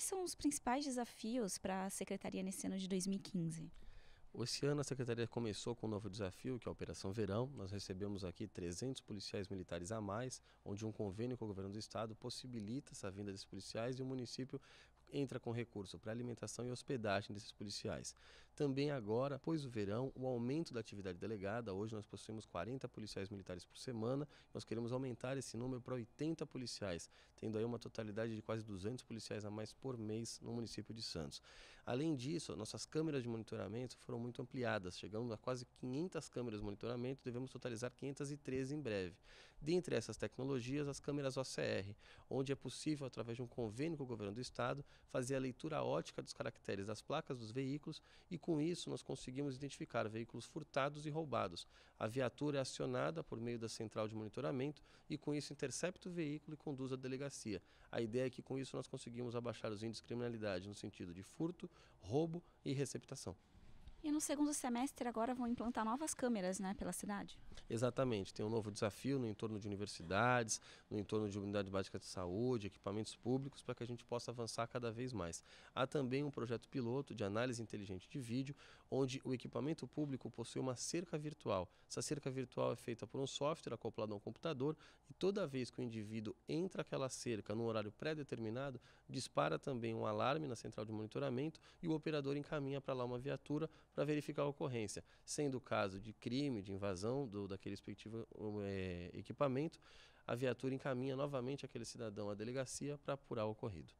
Quais são os principais desafios para a Secretaria nesse ano de 2015? Esse ano a Secretaria começou com um novo desafio, que é a Operação Verão. Nós recebemos aqui 300 policiais militares a mais, onde um convênio com o governo do estado possibilita essa vinda desses policiais e o município entra com recurso para alimentação e hospedagem desses policiais. Também agora, após o verão, o aumento da atividade delegada. Hoje nós possuímos 40 policiais militares por semana. Nós queremos aumentar esse número para 80 policiais, tendo aí uma totalidade de quase 200 policiais a mais por mês no município de Santos. Além disso, nossas câmeras de monitoramento foram muito ampliadas. Chegamos a quase 500 câmeras de monitoramento, devemos totalizar 513 em breve. Dentre essas tecnologias, as câmeras OCR, onde é possível, através de um convênio com o governo do estado, fazer a leitura ótica dos caracteres das placas dos veículos e com isso, nós conseguimos identificar veículos furtados e roubados. A viatura é acionada por meio da central de monitoramento e, com isso, intercepta o veículo e conduz à delegacia. A ideia é que, com isso, nós conseguimos abaixar os índices de criminalidade no sentido de furto, roubo e receptação. E no segundo semestre agora vão implantar novas câmeras né, pela cidade? Exatamente, tem um novo desafio no entorno de universidades, no entorno de unidade básica de saúde, equipamentos públicos, para que a gente possa avançar cada vez mais. Há também um projeto piloto de análise inteligente de vídeo, onde o equipamento público possui uma cerca virtual. Essa cerca virtual é feita por um software acoplado a um computador e toda vez que o indivíduo entra aquela cerca num horário pré-determinado, dispara também um alarme na central de monitoramento e o operador encaminha para lá uma viatura para verificar a ocorrência, sendo o caso de crime, de invasão do, daquele respectivo é, equipamento, a viatura encaminha novamente aquele cidadão à delegacia para apurar o ocorrido.